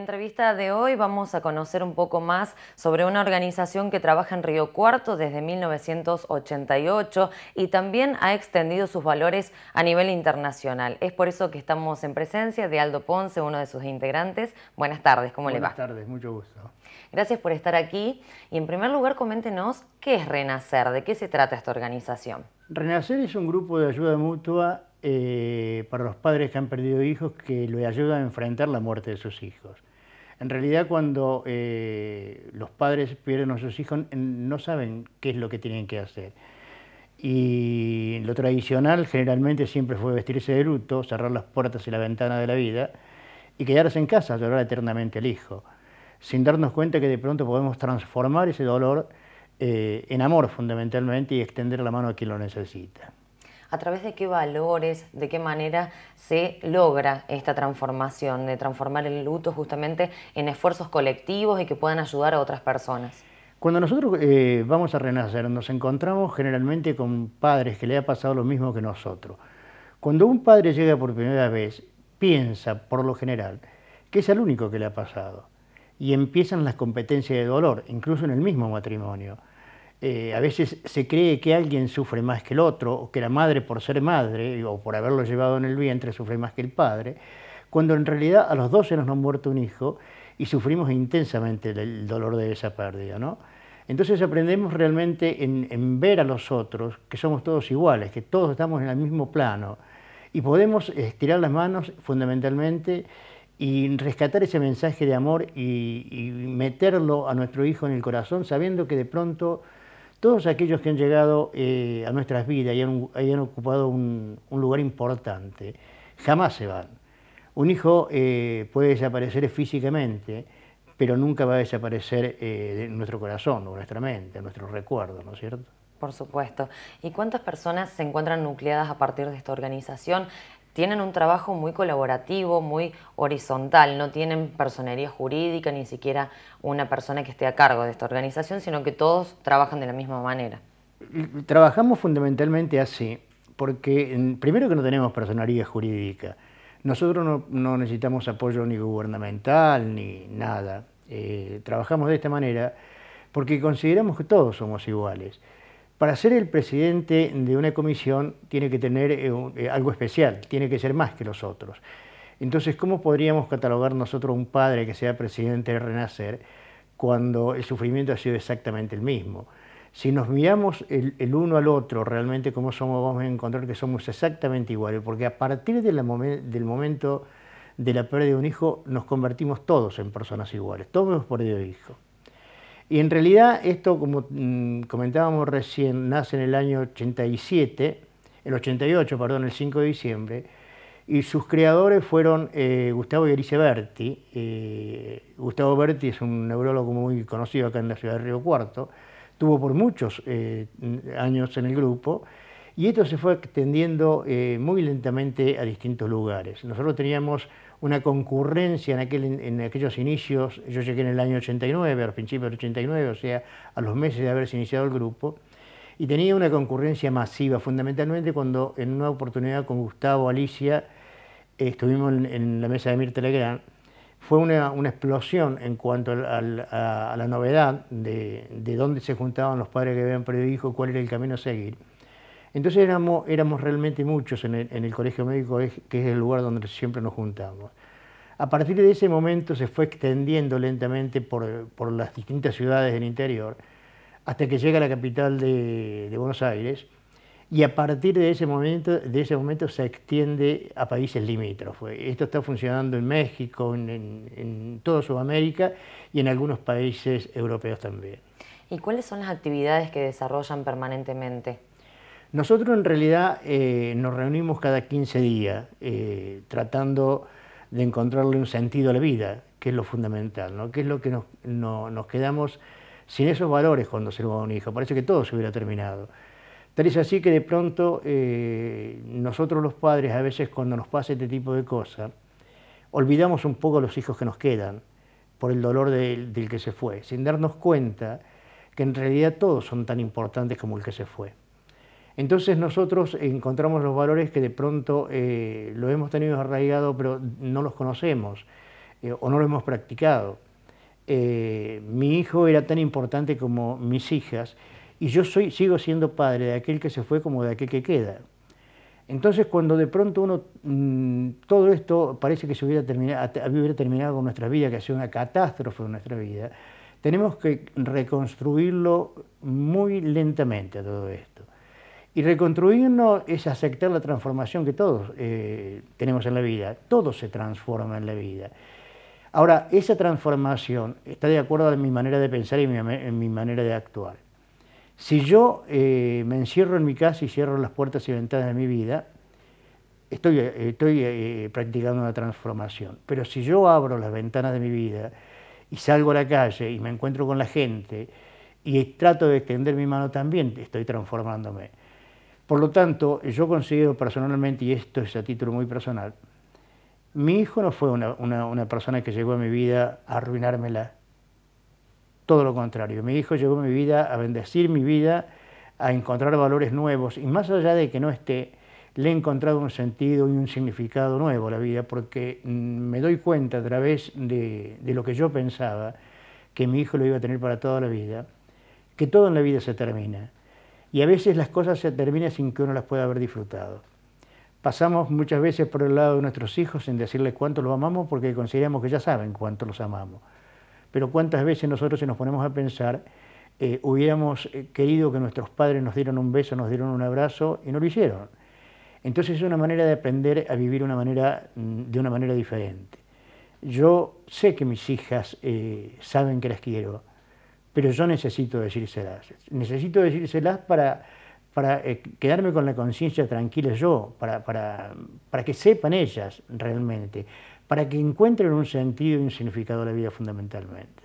entrevista de hoy vamos a conocer un poco más sobre una organización que trabaja en Río Cuarto desde 1988 y también ha extendido sus valores a nivel internacional. Es por eso que estamos en presencia de Aldo Ponce, uno de sus integrantes. Buenas tardes, ¿cómo le va? Buenas tardes, mucho gusto. Gracias por estar aquí y en primer lugar coméntenos qué es Renacer, de qué se trata esta organización. Renacer es un grupo de ayuda mutua eh, para los padres que han perdido hijos que le ayuda a enfrentar la muerte de sus hijos. En realidad cuando eh, los padres pierden a sus hijos no saben qué es lo que tienen que hacer. Y lo tradicional generalmente siempre fue vestirse de luto, cerrar las puertas y la ventana de la vida y quedarse en casa llorar eternamente al hijo, sin darnos cuenta que de pronto podemos transformar ese dolor eh, en amor fundamentalmente y extender la mano a quien lo necesita a través de qué valores, de qué manera se logra esta transformación, de transformar el luto justamente en esfuerzos colectivos y que puedan ayudar a otras personas. Cuando nosotros eh, vamos a renacer, nos encontramos generalmente con padres que le ha pasado lo mismo que nosotros. Cuando un padre llega por primera vez, piensa, por lo general, que es el único que le ha pasado. Y empiezan las competencias de dolor, incluso en el mismo matrimonio. Eh, a veces se cree que alguien sufre más que el otro, o que la madre por ser madre o por haberlo llevado en el vientre sufre más que el padre, cuando en realidad a los dos se nos ha muerto un hijo y sufrimos intensamente el dolor de esa pérdida. ¿no? Entonces aprendemos realmente en, ver a los otros que somos todos iguales, que todos estamos en el mismo plano y podemos estirar las manos fundamentalmente y rescatar ese mensaje de amor y meterlo a nuestro hijo en el corazón sabiendo que de pronto todos aquellos que han llegado eh, a nuestras vidas y han, hayan ocupado un, lugar importante, jamás se van. Un hijo eh, puede desaparecer físicamente, pero nunca va a desaparecer eh, de nuestro corazón o nuestra mente, nuestro recuerdo, ¿no es cierto? Por supuesto. ¿Y cuántas personas se encuentran nucleadas a partir de esta organización? tienen un trabajo muy colaborativo, muy horizontal, no tienen personería jurídica, ni siquiera una persona que esté a cargo de esta organización, sino que todos trabajan de la misma manera. Trabajamos fundamentalmente así, porque primero que no tenemos personería jurídica, nosotros no, necesitamos apoyo ni gubernamental ni nada, eh, trabajamos de esta manera porque consideramos que todos somos iguales. Para ser el presidente de una comisión tiene que tener eh, eh, algo especial, tiene que ser más que los otros. Entonces, ¿cómo podríamos catalogar nosotros un padre que sea presidente de Renacer cuando el sufrimiento ha sido exactamente el mismo? Si nos miramos el, uno al otro, realmente cómo somos, vamos a encontrar que somos exactamente iguales, porque a partir del momento de la pérdida de un hijo nos convertimos todos en personas iguales, todos hemos perdido hijos. Y en realidad esto, como mm, comentábamos recién, nace en el año 87, el 88, perdón, el 5 de diciembre, y sus creadores fueron eh, Gustavo y Berti. Eh, Gustavo Berti es un neurólogo muy conocido acá en la ciudad de Río Cuarto, tuvo por muchos eh, años en el grupo, y esto se fue extendiendo eh, muy lentamente a distintos lugares. Nosotros teníamos una concurrencia en, aquel, en aquellos inicios, yo llegué en el año 89, al principio del 89, o sea, a los meses de haberse iniciado el grupo, y tenía una concurrencia masiva, fundamentalmente cuando en una oportunidad con Gustavo, Alicia, estuvimos en, la mesa de Mirta Legrand, fue una, una, explosión en cuanto a, la novedad de, de dónde se juntaban los padres que habían perdido hijos, cuál era el camino a seguir. Entonces éramos, éramos realmente muchos en el, Colegio Médico, que es el lugar donde siempre nos juntamos. A partir de ese momento se fue extendiendo lentamente por, las distintas ciudades del interior, hasta que llega a la capital de, Buenos Aires, y a partir de ese, momento, de ese momento se extiende a países limítrofes. Esto está funcionando en México, en toda Sudamérica y en algunos países europeos también. ¿Y cuáles son las actividades que desarrollan permanentemente? Nosotros en realidad eh, nos reunimos cada 15 días eh, tratando de encontrarle un sentido a la vida, que es lo fundamental, que es lo que nos, quedamos sin esos valores cuando se lo va a un hijo. Parece que todo se hubiera terminado. Tal es así que de pronto eh, nosotros los padres a veces cuando nos pasa este tipo de cosas, olvidamos un poco a los hijos que nos quedan por el dolor del que se fue, sin darnos cuenta que en realidad todos son tan importantes como el que se fue. Entonces nosotros encontramos los valores que de pronto eh, lo hemos tenido arraigado pero no los conocemos eh, o no lo hemos practicado. Eh, mi hijo era tan importante como mis hijas y yo soy, sigo siendo padre de aquel que se fue como de aquel que queda. Entonces cuando de pronto uno, mm, todo esto parece que se hubiera terminado, terminado con nuestra vida, que ha sido una catástrofe en nuestra vida, tenemos que reconstruirlo muy lentamente todo esto. Y reconstruirnos es aceptar la transformación que todos eh, tenemos en la vida. Todo se transforma en la vida. Ahora, esa transformación está de acuerdo a mi manera de pensar y mi, en mi manera de actuar. Si yo eh, me encierro en mi casa y cierro las puertas y ventanas de mi vida, estoy, estoy eh, practicando una transformación. Pero si yo abro las ventanas de mi vida y salgo a la calle y me encuentro con la gente y trato de extender mi mano también, estoy transformándome. Por lo tanto, yo considero personalmente, y esto es a título muy personal, mi hijo no fue una, persona que llegó a mi vida a arruinármela. Todo lo contrario, mi hijo llegó a mi vida a bendecir mi vida, a encontrar valores nuevos, y más allá de que no esté, le he encontrado un sentido y un significado nuevo a la vida, porque mm, me doy cuenta a través de lo que yo pensaba, que mi hijo lo iba a tener para toda la vida, que todo en la vida se termina y a veces las cosas se terminan sin que uno las pueda haber disfrutado. Pasamos muchas veces por el lado de nuestros hijos sin decirles cuánto los amamos porque consideramos que ya saben cuánto los amamos. Pero cuántas veces nosotros si nos ponemos a pensar, eh, hubiéramos eh, querido que nuestros padres nos dieran un beso, nos dieran un abrazo y no lo hicieron. Entonces es una manera de aprender a vivir una manera, mm, de una manera diferente. Yo sé que mis hijas eh, saben que las quiero, pero yo necesito decírselas. Necesito decírselas para, para eh, quedarme con la conciencia tranquila yo, para, para, que sepan ellas realmente, para que encuentren un sentido y un significado a la vida fundamentalmente.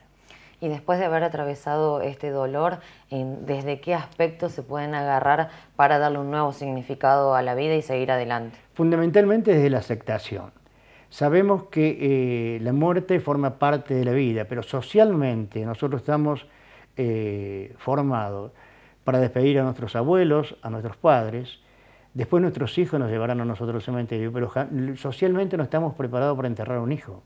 Y después de haber atravesado este dolor, ¿desde qué aspectos se pueden agarrar para darle un nuevo significado a la vida y seguir adelante? Fundamentalmente desde la aceptación. Sabemos que eh, la muerte forma parte de la vida, pero socialmente nosotros estamos eh, formado para despedir a nuestros abuelos, a nuestros padres. Después nuestros hijos nos llevarán a nosotros al cementerio, pero socialmente no estamos preparados para enterrar a un hijo.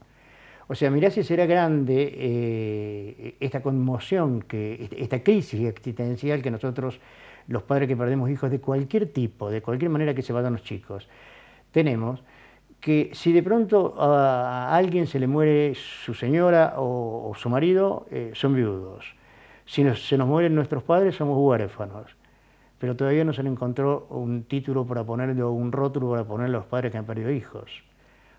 O sea, mirá si será grande eh, esta conmoción, que, esta crisis existencial que nosotros, los padres que perdemos hijos de cualquier tipo, de cualquier manera que se vayan los chicos, tenemos, que si de pronto a alguien se le muere su señora o, su marido, eh, son viudos. Si se nos mueren nuestros padres, somos huérfanos. Pero todavía no se le encontró un título para ponerle o un rótulo para ponerle a los padres que han perdido hijos.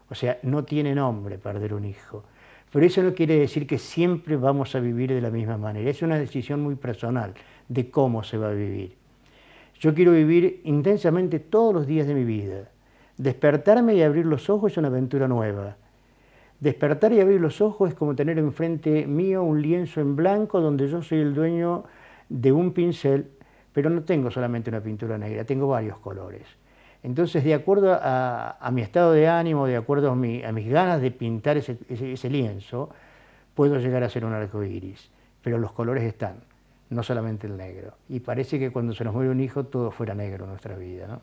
O sea, no tiene nombre perder un hijo. Pero eso no quiere decir que siempre vamos a vivir de la misma manera. Es una decisión muy personal de cómo se va a vivir. Yo quiero vivir intensamente todos los días de mi vida. Despertarme y abrir los ojos es una aventura nueva. Despertar y abrir los ojos es como tener enfrente mío un lienzo en blanco donde yo soy el dueño de un pincel, pero no tengo solamente una pintura negra, tengo varios colores. Entonces, de acuerdo a, mi estado de ánimo, de acuerdo a, mis ganas de pintar ese, lienzo, puedo llegar a ser un arco iris, pero los colores están, no solamente el negro. Y parece que cuando se nos muere un hijo todo fuera negro en nuestra vida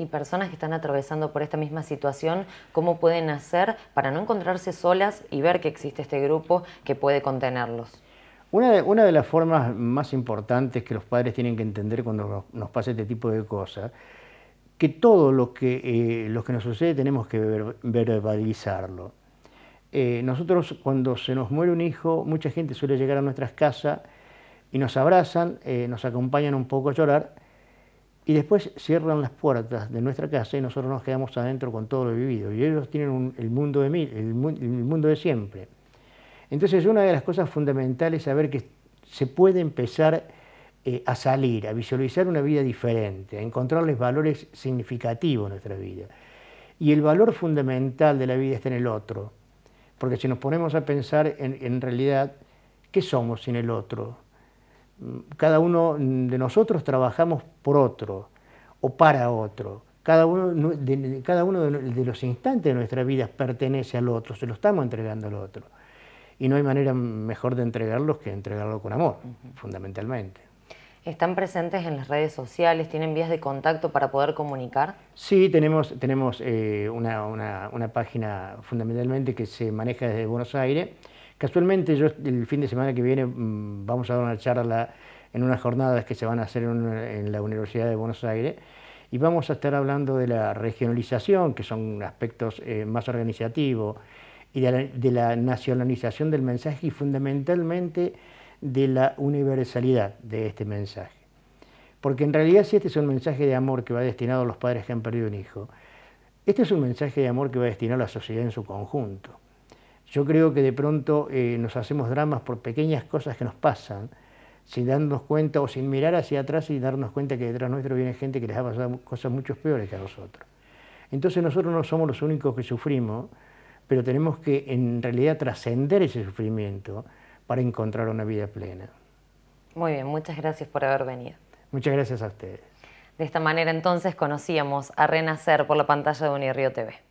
y personas que están atravesando por esta misma situación, cómo pueden hacer para no encontrarse solas y ver que existe este grupo que puede contenerlos. Una de, las formas más importantes que los padres tienen que entender cuando nos, pasa este tipo de cosas, que todo lo que, eh, que nos sucede tenemos que verbalizarlo. Eh, nosotros cuando se nos muere un hijo, mucha gente suele llegar a nuestras casas y nos abrazan, eh, nos acompañan un poco a llorar, y después cierran las puertas de nuestra casa y nosotros nos quedamos adentro con todo lo vivido. Y ellos tienen el, mundo de el, mundo de siempre. Entonces una de las cosas fundamentales es saber que se puede empezar eh, a salir, a visualizar una vida diferente, a encontrarles valores significativos en nuestra vida. Y el valor fundamental de la vida está en el otro, porque si nos ponemos a pensar en realidad, ¿qué somos sin el otro? Cada uno de nosotros trabajamos por otro o para otro. Cada uno, de, cada uno de los instantes de nuestra vida pertenece al otro, se lo estamos entregando al otro. Y no hay manera mejor de entregarlos que entregarlo con amor, fundamentalmente. ¿Están presentes en las redes sociales? ¿Tienen vías de contacto para poder comunicar? Sí, tenemos, eh, una, una, página fundamentalmente que se maneja desde Buenos Aires, Casualmente yo el fin de semana que viene mm, vamos a dar una charla en unas jornadas que se van a hacer en la Universidad de Buenos Aires y vamos a estar hablando de la regionalización, que son aspectos eh, más organizativos, y de la, de la, nacionalización del mensaje y fundamentalmente de la universalidad de este mensaje. Porque en realidad si este es un mensaje de amor que va destinado a los padres que han perdido un hijo, este es un mensaje de amor que va destinado a la sociedad en su conjunto. Yo creo que de pronto eh, nos hacemos dramas por pequeñas cosas que nos pasan, sin darnos cuenta o sin mirar hacia atrás y darnos cuenta que detrás nuestro viene gente que les ha pasado cosas mucho peores que a nosotros. Entonces nosotros no somos los únicos que sufrimos, pero tenemos que en realidad trascender ese sufrimiento para encontrar una vida plena. Muy bien, muchas gracias por haber venido. Muchas gracias a ustedes. De esta manera entonces conocíamos a Renacer por la pantalla de Unirío TV.